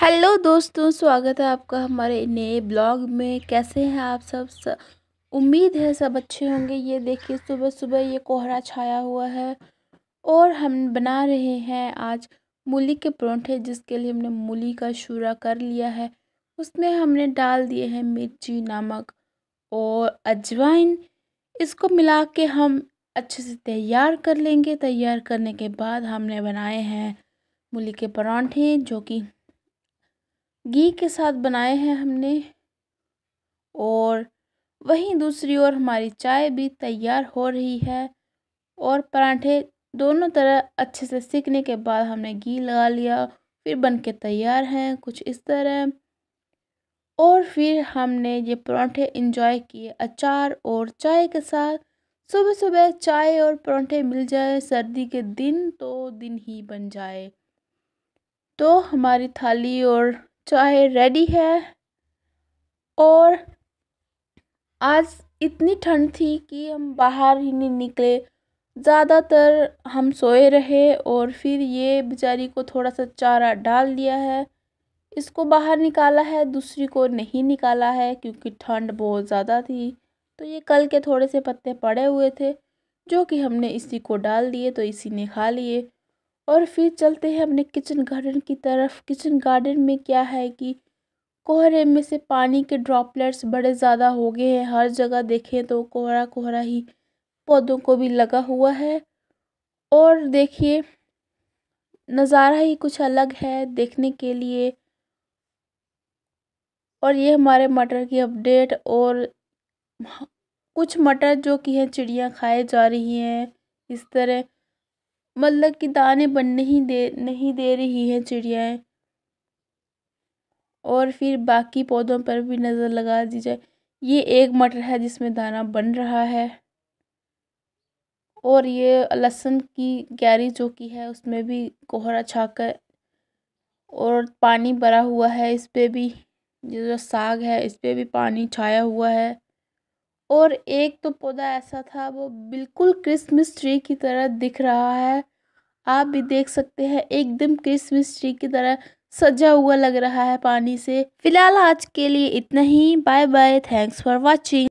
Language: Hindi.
हेलो दोस्तों स्वागत है आपका हमारे नए ब्लॉग में कैसे हैं आप सब स... उम्मीद है सब अच्छे होंगे ये देखिए सुबह सुबह ये कोहरा छाया हुआ है और हम बना रहे हैं आज मूली के परोंठे जिसके लिए हमने मूली का शूरा कर लिया है उसमें हमने डाल दिए हैं मिर्ची नमक और अजवाइन इसको मिला के हम अच्छे से तैयार कर लेंगे तैयार करने के बाद हमने बनाए हैं मूली के परांठे जो कि घी के साथ बनाए हैं हमने और वहीं दूसरी ओर हमारी चाय भी तैयार हो रही है और पराठे दोनों तरह अच्छे से सीखने के बाद हमने घी लगा लिया फिर बन के तैयार हैं कुछ इस तरह और फिर हमने ये परौठे इंजॉय किए अचार और चाय के साथ सुबह सुबह चाय और पराठे मिल जाए सर्दी के दिन तो दिन ही बन जाए तो हमारी थाली और चाय रेडी है और आज इतनी ठंड थी कि हम बाहर ही नहीं निकले ज़्यादातर हम सोए रहे और फिर ये बेचारी को थोड़ा सा चारा डाल दिया है इसको बाहर निकाला है दूसरी को नहीं निकाला है क्योंकि ठंड बहुत ज़्यादा थी तो ये कल के थोड़े से पत्ते पड़े हुए थे जो कि हमने इसी को डाल दिए तो इसी ने खा लिए और फिर चलते हैं अपने किचन गार्डन की तरफ किचन गार्डन में क्या है कि कोहरे में से पानी के ड्रॉपलेट्स बड़े ज़्यादा हो गए हैं हर जगह देखें तो कोहरा कोहरा ही पौधों को भी लगा हुआ है और देखिए नज़ारा ही कुछ अलग है देखने के लिए और ये हमारे मटर की अपडेट और कुछ मटर जो कि हैं चिड़ियाँ खाए जा रही हैं इस तरह मतलब कि दाने बनने ही दे नहीं दे रही हैं चिड़ियाएँ और फिर बाकी पौधों पर भी नज़र लगा दी जाए ये एक मटर है जिसमें दाना बन रहा है और ये लहसुन की गैरी जो की है उसमें भी कोहरा छाकर और पानी भरा हुआ है इस पर भी जो साग है इस पर भी पानी छाया हुआ है और एक तो पौधा ऐसा था वो बिल्कुल क्रिसमस ट्री की तरह दिख रहा है आप भी देख सकते हैं एकदम क्रिसमस ट्री की तरह सजा हुआ लग रहा है पानी से फिलहाल आज के लिए इतना ही bye bye thanks for watching